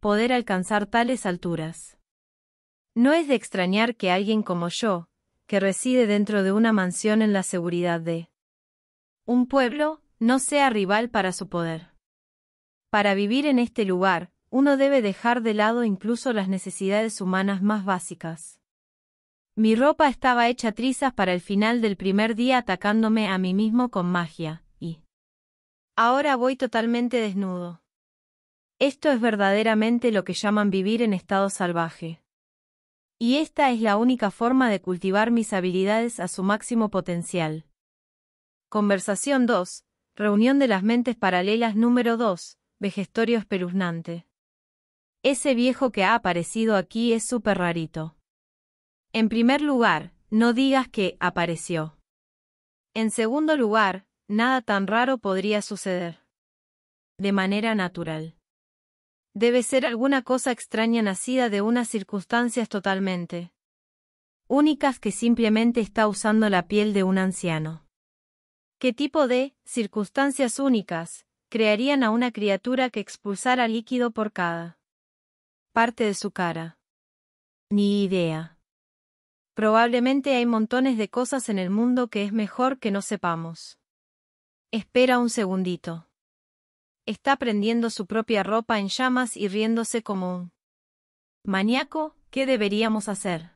poder alcanzar tales alturas. No es de extrañar que alguien como yo, que reside dentro de una mansión en la seguridad de un pueblo, no sea rival para su poder. Para vivir en este lugar, uno debe dejar de lado incluso las necesidades humanas más básicas. Mi ropa estaba hecha trizas para el final del primer día atacándome a mí mismo con magia, y ahora voy totalmente desnudo. Esto es verdaderamente lo que llaman vivir en estado salvaje. Y esta es la única forma de cultivar mis habilidades a su máximo potencial. Conversación 2. Reunión de las mentes paralelas número 2. Vegestorio espeluznante. Ese viejo que ha aparecido aquí es súper rarito. En primer lugar, no digas que apareció. En segundo lugar, nada tan raro podría suceder. De manera natural. Debe ser alguna cosa extraña nacida de unas circunstancias totalmente únicas que simplemente está usando la piel de un anciano. ¿Qué tipo de circunstancias únicas crearían a una criatura que expulsara líquido por cada? parte de su cara. Ni idea. Probablemente hay montones de cosas en el mundo que es mejor que no sepamos. Espera un segundito. Está prendiendo su propia ropa en llamas y riéndose como un maníaco, ¿qué deberíamos hacer?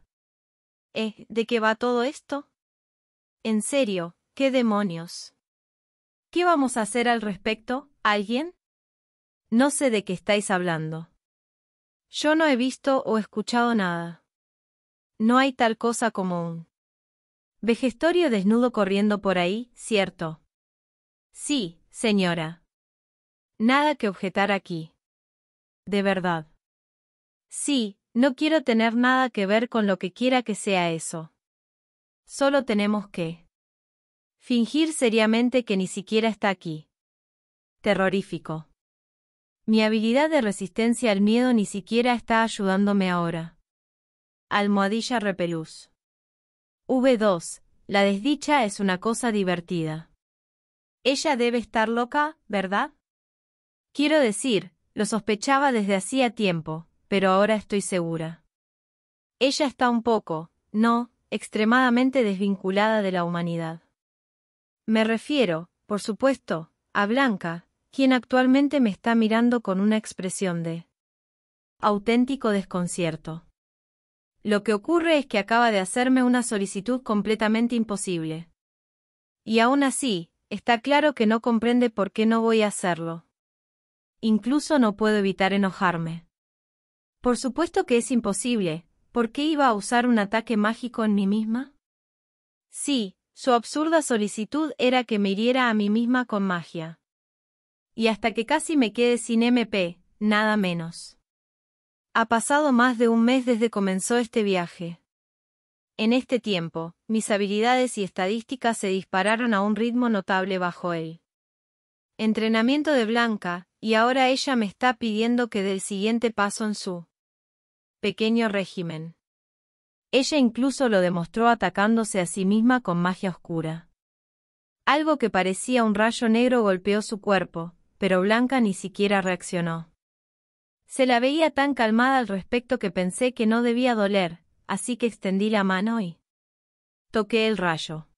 Eh, ¿de qué va todo esto? En serio, ¿qué demonios? ¿Qué vamos a hacer al respecto, alguien? No sé de qué estáis hablando. Yo no he visto o escuchado nada. No hay tal cosa como un vejestorio desnudo corriendo por ahí, ¿cierto? Sí, señora. Nada que objetar aquí. De verdad. Sí, no quiero tener nada que ver con lo que quiera que sea eso. Solo tenemos que fingir seriamente que ni siquiera está aquí. Terrorífico. Mi habilidad de resistencia al miedo ni siquiera está ayudándome ahora. Almohadilla repelús. V2. La desdicha es una cosa divertida. Ella debe estar loca, ¿verdad? Quiero decir, lo sospechaba desde hacía tiempo, pero ahora estoy segura. Ella está un poco, no, extremadamente desvinculada de la humanidad. Me refiero, por supuesto, a Blanca, quien actualmente me está mirando con una expresión de auténtico desconcierto. Lo que ocurre es que acaba de hacerme una solicitud completamente imposible. Y aún así, está claro que no comprende por qué no voy a hacerlo. Incluso no puedo evitar enojarme. Por supuesto que es imposible, ¿por qué iba a usar un ataque mágico en mí misma? Sí, su absurda solicitud era que me hiriera a mí misma con magia y hasta que casi me quede sin MP, nada menos. Ha pasado más de un mes desde comenzó este viaje. En este tiempo, mis habilidades y estadísticas se dispararon a un ritmo notable bajo él. Entrenamiento de Blanca, y ahora ella me está pidiendo que dé el siguiente paso en su pequeño régimen. Ella incluso lo demostró atacándose a sí misma con magia oscura. Algo que parecía un rayo negro golpeó su cuerpo, pero Blanca ni siquiera reaccionó. Se la veía tan calmada al respecto que pensé que no debía doler, así que extendí la mano y toqué el rayo.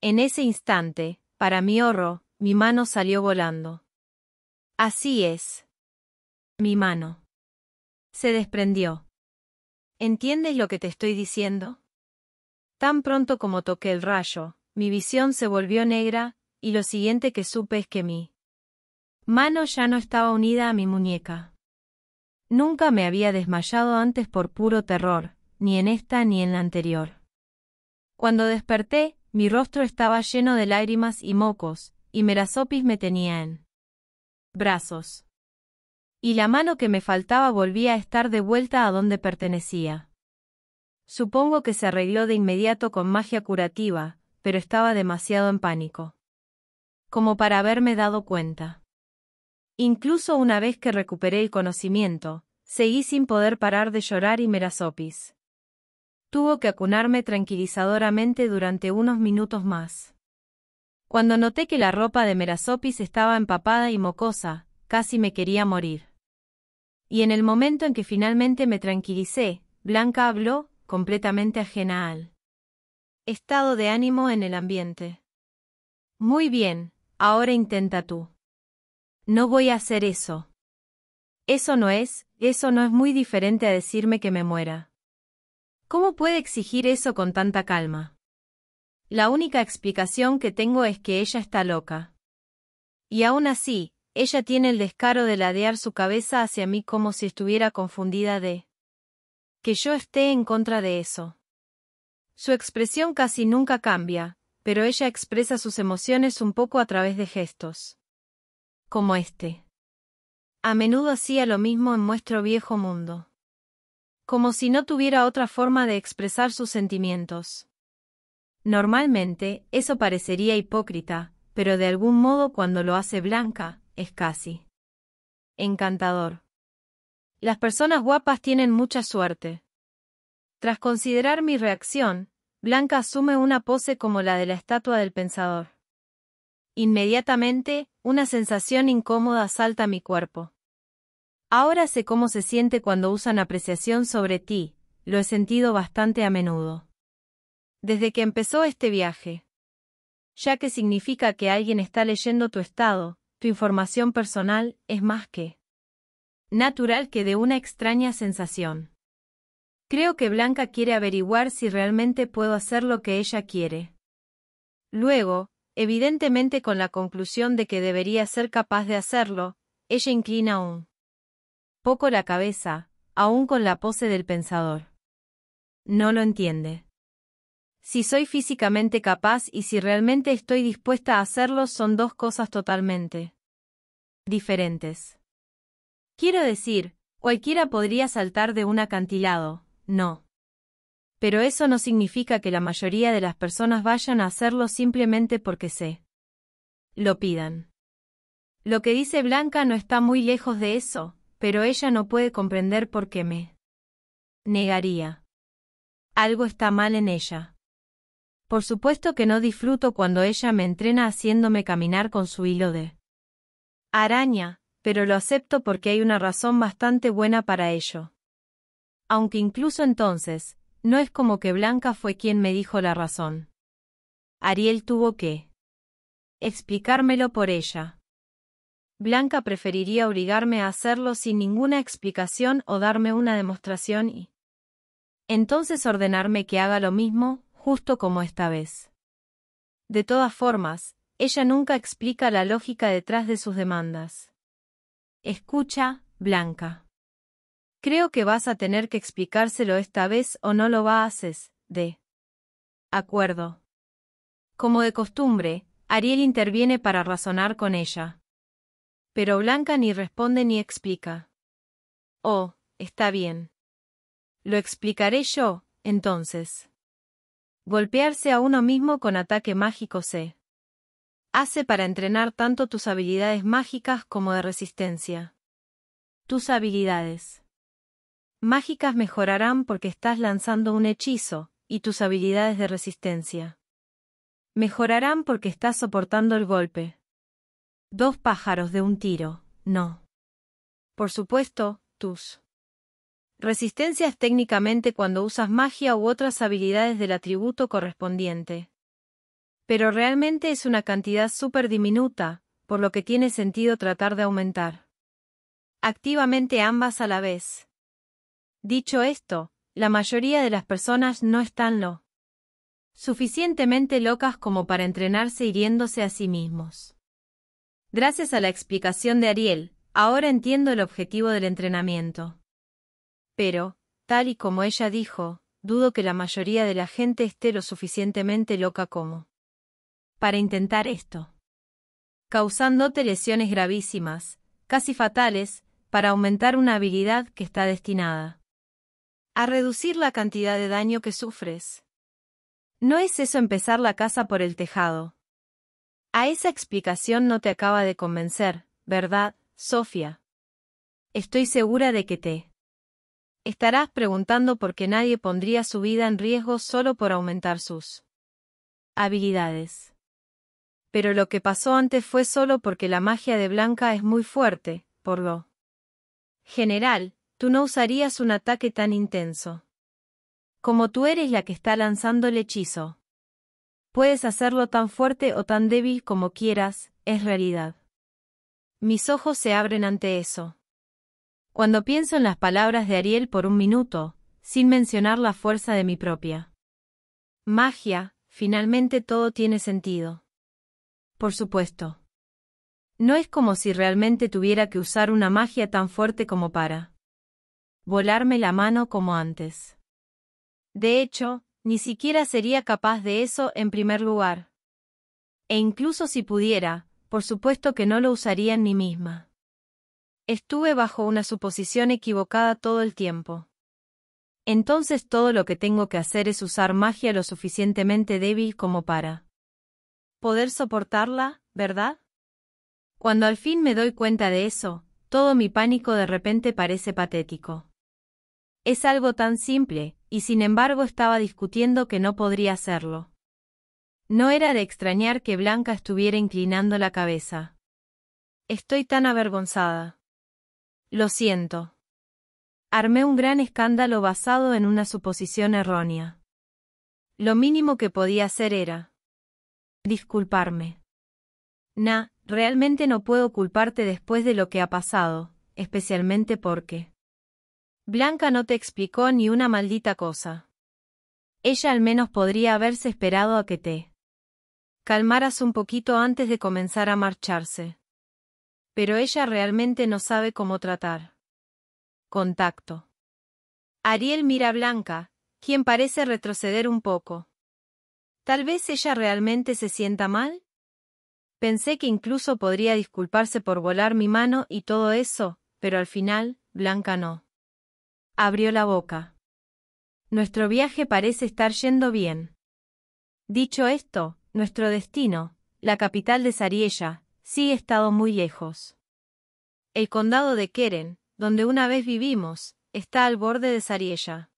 En ese instante, para mi horror, mi mano salió volando. Así es. Mi mano. Se desprendió. ¿Entiendes lo que te estoy diciendo? Tan pronto como toqué el rayo, mi visión se volvió negra, y lo siguiente que supe es que mi Mano ya no estaba unida a mi muñeca. Nunca me había desmayado antes por puro terror, ni en esta ni en la anterior. Cuando desperté, mi rostro estaba lleno de lágrimas y mocos, y Merasopis me tenía en brazos. Y la mano que me faltaba volvía a estar de vuelta a donde pertenecía. Supongo que se arregló de inmediato con magia curativa, pero estaba demasiado en pánico. Como para haberme dado cuenta. Incluso una vez que recuperé el conocimiento, seguí sin poder parar de llorar y merasopis. Tuvo que acunarme tranquilizadoramente durante unos minutos más. Cuando noté que la ropa de Merasopis estaba empapada y mocosa, casi me quería morir. Y en el momento en que finalmente me tranquilicé, Blanca habló, completamente ajena al estado de ánimo en el ambiente. Muy bien, ahora intenta tú. No voy a hacer eso. Eso no es, eso no es muy diferente a decirme que me muera. ¿Cómo puede exigir eso con tanta calma? La única explicación que tengo es que ella está loca. Y aún así, ella tiene el descaro de ladear su cabeza hacia mí como si estuviera confundida de que yo esté en contra de eso. Su expresión casi nunca cambia, pero ella expresa sus emociones un poco a través de gestos como este. A menudo hacía lo mismo en nuestro viejo mundo. Como si no tuviera otra forma de expresar sus sentimientos. Normalmente, eso parecería hipócrita, pero de algún modo cuando lo hace Blanca, es casi encantador. Las personas guapas tienen mucha suerte. Tras considerar mi reacción, Blanca asume una pose como la de la estatua del pensador. Inmediatamente, una sensación incómoda salta a mi cuerpo. Ahora sé cómo se siente cuando usan apreciación sobre ti, lo he sentido bastante a menudo. Desde que empezó este viaje. Ya que significa que alguien está leyendo tu estado, tu información personal, es más que natural que de una extraña sensación. Creo que Blanca quiere averiguar si realmente puedo hacer lo que ella quiere. Luego, evidentemente con la conclusión de que debería ser capaz de hacerlo, ella inclina un poco la cabeza, aún con la pose del pensador. No lo entiende. Si soy físicamente capaz y si realmente estoy dispuesta a hacerlo son dos cosas totalmente diferentes. Quiero decir, cualquiera podría saltar de un acantilado, no. Pero eso no significa que la mayoría de las personas vayan a hacerlo simplemente porque se lo pidan. Lo que dice Blanca no está muy lejos de eso, pero ella no puede comprender por qué me negaría. Algo está mal en ella. Por supuesto que no disfruto cuando ella me entrena haciéndome caminar con su hilo de araña, pero lo acepto porque hay una razón bastante buena para ello. Aunque incluso entonces, no es como que Blanca fue quien me dijo la razón. Ariel tuvo que explicármelo por ella. Blanca preferiría obligarme a hacerlo sin ninguna explicación o darme una demostración y entonces ordenarme que haga lo mismo, justo como esta vez. De todas formas, ella nunca explica la lógica detrás de sus demandas. Escucha, Blanca. Creo que vas a tener que explicárselo esta vez o no lo va haces, de acuerdo. Como de costumbre, Ariel interviene para razonar con ella. Pero Blanca ni responde ni explica. Oh, está bien. Lo explicaré yo, entonces. Golpearse a uno mismo con ataque mágico C. hace para entrenar tanto tus habilidades mágicas como de resistencia. Tus habilidades mágicas mejorarán porque estás lanzando un hechizo, y tus habilidades de resistencia. Mejorarán porque estás soportando el golpe. Dos pájaros de un tiro, no. Por supuesto, tus resistencias técnicamente cuando usas magia u otras habilidades del atributo correspondiente. Pero realmente es una cantidad súper diminuta, por lo que tiene sentido tratar de aumentar activamente ambas a la vez. Dicho esto, la mayoría de las personas no están lo suficientemente locas como para entrenarse hiriéndose a sí mismos. Gracias a la explicación de Ariel, ahora entiendo el objetivo del entrenamiento. Pero, tal y como ella dijo, dudo que la mayoría de la gente esté lo suficientemente loca como para intentar esto. Causándote lesiones gravísimas, casi fatales, para aumentar una habilidad que está destinada a reducir la cantidad de daño que sufres. No es eso empezar la casa por el tejado. A esa explicación no te acaba de convencer, ¿verdad, Sofía? Estoy segura de que te estarás preguntando por qué nadie pondría su vida en riesgo solo por aumentar sus habilidades. Pero lo que pasó antes fue solo porque la magia de Blanca es muy fuerte, por lo general, tú no usarías un ataque tan intenso. Como tú eres la que está lanzando el hechizo. Puedes hacerlo tan fuerte o tan débil como quieras, es realidad. Mis ojos se abren ante eso. Cuando pienso en las palabras de Ariel por un minuto, sin mencionar la fuerza de mi propia magia, finalmente todo tiene sentido. Por supuesto. No es como si realmente tuviera que usar una magia tan fuerte como para volarme la mano como antes. De hecho, ni siquiera sería capaz de eso en primer lugar. E incluso si pudiera, por supuesto que no lo usaría en mí misma. Estuve bajo una suposición equivocada todo el tiempo. Entonces todo lo que tengo que hacer es usar magia lo suficientemente débil como para poder soportarla, ¿verdad? Cuando al fin me doy cuenta de eso, todo mi pánico de repente parece patético. Es algo tan simple, y sin embargo estaba discutiendo que no podría hacerlo. No era de extrañar que Blanca estuviera inclinando la cabeza. Estoy tan avergonzada. Lo siento. Armé un gran escándalo basado en una suposición errónea. Lo mínimo que podía hacer era disculparme. Nah, realmente no puedo culparte después de lo que ha pasado, especialmente porque Blanca no te explicó ni una maldita cosa. Ella al menos podría haberse esperado a que te calmaras un poquito antes de comenzar a marcharse. Pero ella realmente no sabe cómo tratar. Contacto. Ariel mira a Blanca, quien parece retroceder un poco. Tal vez ella realmente se sienta mal. Pensé que incluso podría disculparse por volar mi mano y todo eso, pero al final, Blanca no. Abrió la boca. Nuestro viaje parece estar yendo bien. Dicho esto, nuestro destino, la capital de Sariella, ha estado muy lejos. El condado de Keren, donde una vez vivimos, está al borde de Sariella.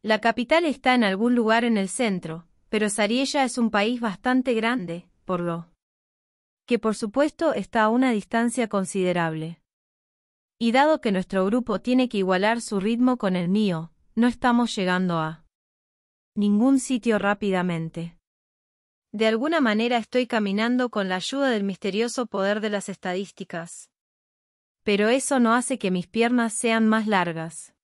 La capital está en algún lugar en el centro, pero Sariella es un país bastante grande, por lo que por supuesto está a una distancia considerable. Y dado que nuestro grupo tiene que igualar su ritmo con el mío, no estamos llegando a ningún sitio rápidamente. De alguna manera estoy caminando con la ayuda del misterioso poder de las estadísticas. Pero eso no hace que mis piernas sean más largas.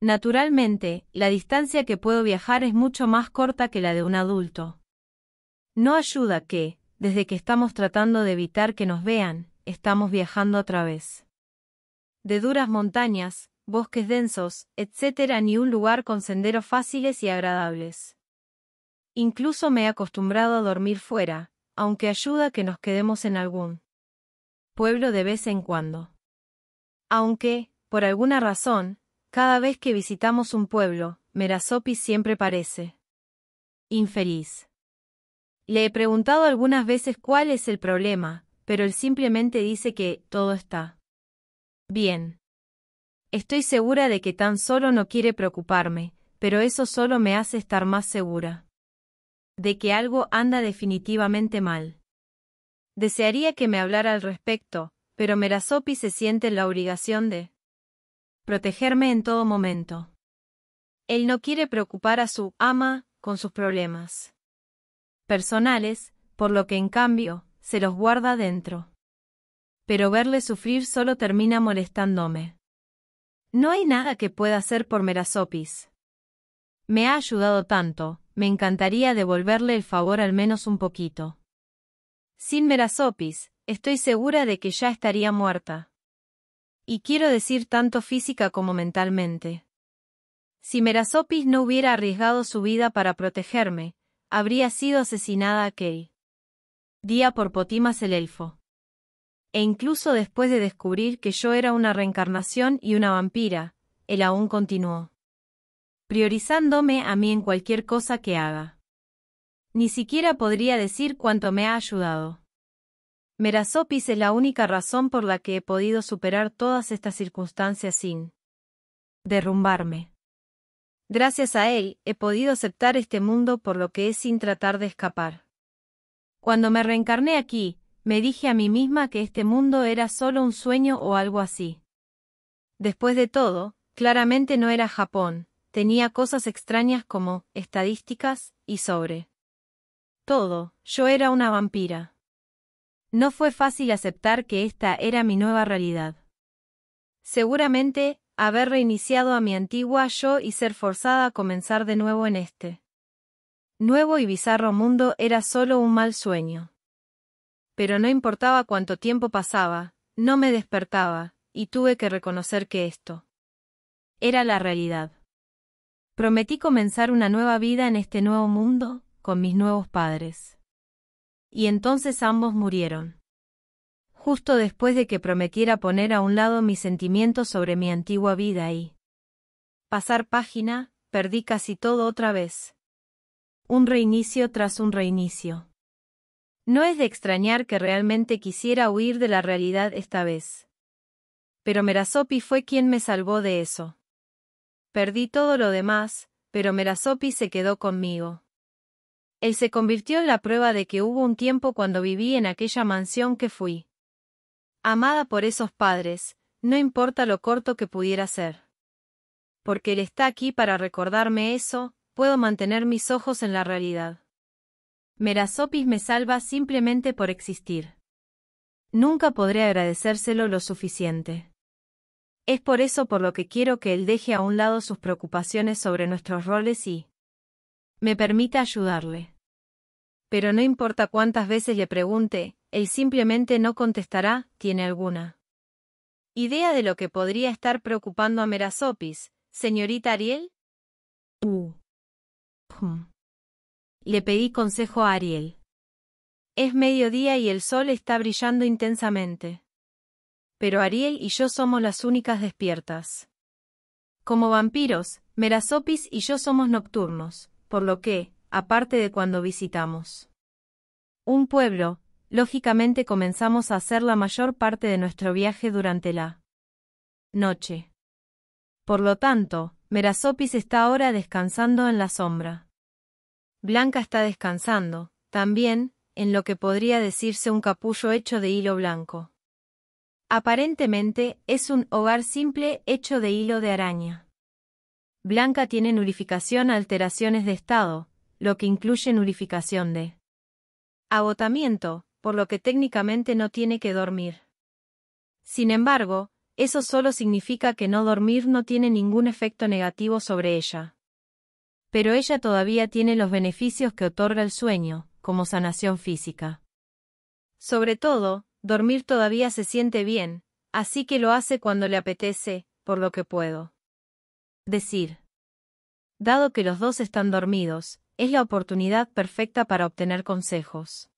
Naturalmente, la distancia que puedo viajar es mucho más corta que la de un adulto. No ayuda que, desde que estamos tratando de evitar que nos vean, estamos viajando otra vez de duras montañas, bosques densos, etc., ni un lugar con senderos fáciles y agradables. Incluso me he acostumbrado a dormir fuera, aunque ayuda que nos quedemos en algún pueblo de vez en cuando. Aunque, por alguna razón, cada vez que visitamos un pueblo, Merasopis siempre parece infeliz. Le he preguntado algunas veces cuál es el problema, pero él simplemente dice que todo está Bien. Estoy segura de que tan solo no quiere preocuparme, pero eso solo me hace estar más segura. De que algo anda definitivamente mal. Desearía que me hablara al respecto, pero Merasopi se siente en la obligación de protegerme en todo momento. Él no quiere preocupar a su ama con sus problemas personales, por lo que en cambio, se los guarda dentro pero verle sufrir solo termina molestándome. No hay nada que pueda hacer por Merasopis. Me ha ayudado tanto, me encantaría devolverle el favor al menos un poquito. Sin Merasopis, estoy segura de que ya estaría muerta. Y quiero decir tanto física como mentalmente. Si Merasopis no hubiera arriesgado su vida para protegerme, habría sido asesinada a Día por Potimas el elfo e incluso después de descubrir que yo era una reencarnación y una vampira, él aún continuó. Priorizándome a mí en cualquier cosa que haga. Ni siquiera podría decir cuánto me ha ayudado. Merasopis es la única razón por la que he podido superar todas estas circunstancias sin derrumbarme. Gracias a él he podido aceptar este mundo por lo que es sin tratar de escapar. Cuando me reencarné aquí, me dije a mí misma que este mundo era solo un sueño o algo así. Después de todo, claramente no era Japón, tenía cosas extrañas como estadísticas y sobre. Todo, yo era una vampira. No fue fácil aceptar que esta era mi nueva realidad. Seguramente, haber reiniciado a mi antigua yo y ser forzada a comenzar de nuevo en este nuevo y bizarro mundo era solo un mal sueño. Pero no importaba cuánto tiempo pasaba, no me despertaba, y tuve que reconocer que esto era la realidad. Prometí comenzar una nueva vida en este nuevo mundo, con mis nuevos padres. Y entonces ambos murieron. Justo después de que prometiera poner a un lado mis sentimientos sobre mi antigua vida y pasar página, perdí casi todo otra vez. Un reinicio tras un reinicio. No es de extrañar que realmente quisiera huir de la realidad esta vez. Pero Merasopi fue quien me salvó de eso. Perdí todo lo demás, pero Merasopi se quedó conmigo. Él se convirtió en la prueba de que hubo un tiempo cuando viví en aquella mansión que fui. Amada por esos padres, no importa lo corto que pudiera ser. Porque él está aquí para recordarme eso, puedo mantener mis ojos en la realidad. —Merasopis me salva simplemente por existir. Nunca podré agradecérselo lo suficiente. Es por eso por lo que quiero que él deje a un lado sus preocupaciones sobre nuestros roles y me permita ayudarle. Pero no importa cuántas veces le pregunte, él simplemente no contestará, tiene alguna. ¿Idea de lo que podría estar preocupando a Merasopis, señorita Ariel? le pedí consejo a Ariel. Es mediodía y el sol está brillando intensamente. Pero Ariel y yo somos las únicas despiertas. Como vampiros, Merasopis y yo somos nocturnos, por lo que, aparte de cuando visitamos un pueblo, lógicamente comenzamos a hacer la mayor parte de nuestro viaje durante la noche. Por lo tanto, Merasopis está ahora descansando en la sombra. Blanca está descansando, también, en lo que podría decirse un capullo hecho de hilo blanco. Aparentemente, es un hogar simple hecho de hilo de araña. Blanca tiene nulificación a alteraciones de estado, lo que incluye nulificación de agotamiento, por lo que técnicamente no tiene que dormir. Sin embargo, eso solo significa que no dormir no tiene ningún efecto negativo sobre ella pero ella todavía tiene los beneficios que otorga el sueño, como sanación física. Sobre todo, dormir todavía se siente bien, así que lo hace cuando le apetece, por lo que puedo. Decir. Dado que los dos están dormidos, es la oportunidad perfecta para obtener consejos.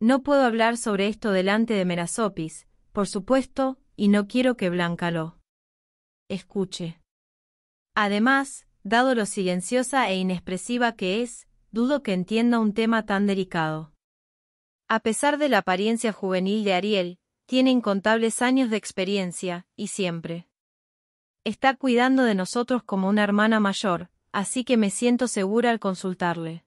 No puedo hablar sobre esto delante de Merasopis, por supuesto, y no quiero que Blanca lo escuche. Además, dado lo silenciosa e inexpresiva que es, dudo que entienda un tema tan delicado. A pesar de la apariencia juvenil de Ariel, tiene incontables años de experiencia, y siempre. Está cuidando de nosotros como una hermana mayor, así que me siento segura al consultarle.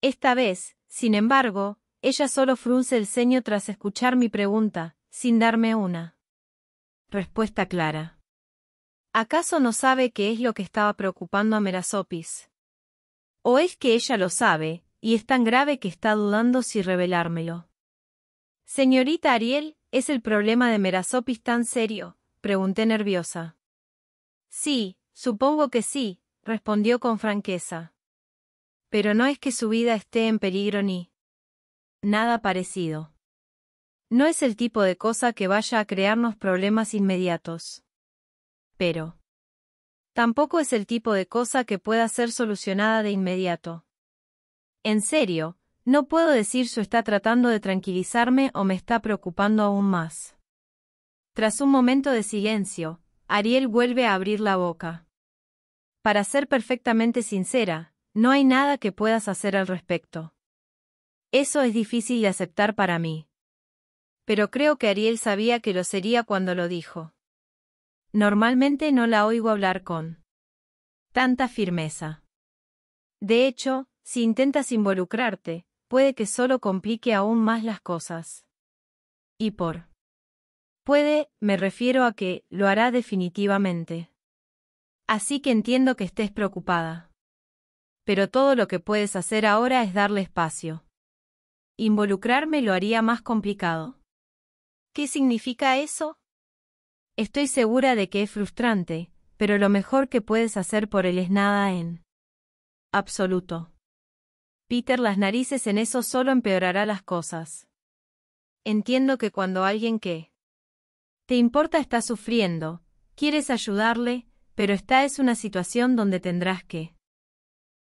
Esta vez, sin embargo, ella solo frunce el ceño tras escuchar mi pregunta, sin darme una respuesta clara. ¿Acaso no sabe qué es lo que estaba preocupando a Merasopis? ¿O es que ella lo sabe, y es tan grave que está dudando si revelármelo? Señorita Ariel, ¿es el problema de Merasopis tan serio? pregunté nerviosa. Sí, supongo que sí, respondió con franqueza. Pero no es que su vida esté en peligro ni nada parecido. No es el tipo de cosa que vaya a crearnos problemas inmediatos pero tampoco es el tipo de cosa que pueda ser solucionada de inmediato. En serio, no puedo decir si está tratando de tranquilizarme o me está preocupando aún más. Tras un momento de silencio, Ariel vuelve a abrir la boca. Para ser perfectamente sincera, no hay nada que puedas hacer al respecto. Eso es difícil de aceptar para mí. Pero creo que Ariel sabía que lo sería cuando lo dijo. Normalmente no la oigo hablar con tanta firmeza. De hecho, si intentas involucrarte, puede que solo complique aún más las cosas. Y por puede, me refiero a que lo hará definitivamente. Así que entiendo que estés preocupada. Pero todo lo que puedes hacer ahora es darle espacio. Involucrarme lo haría más complicado. ¿Qué significa eso? Estoy segura de que es frustrante, pero lo mejor que puedes hacer por él es nada en absoluto. Peter las narices en eso solo empeorará las cosas. Entiendo que cuando alguien que te importa está sufriendo, quieres ayudarle, pero esta es una situación donde tendrás que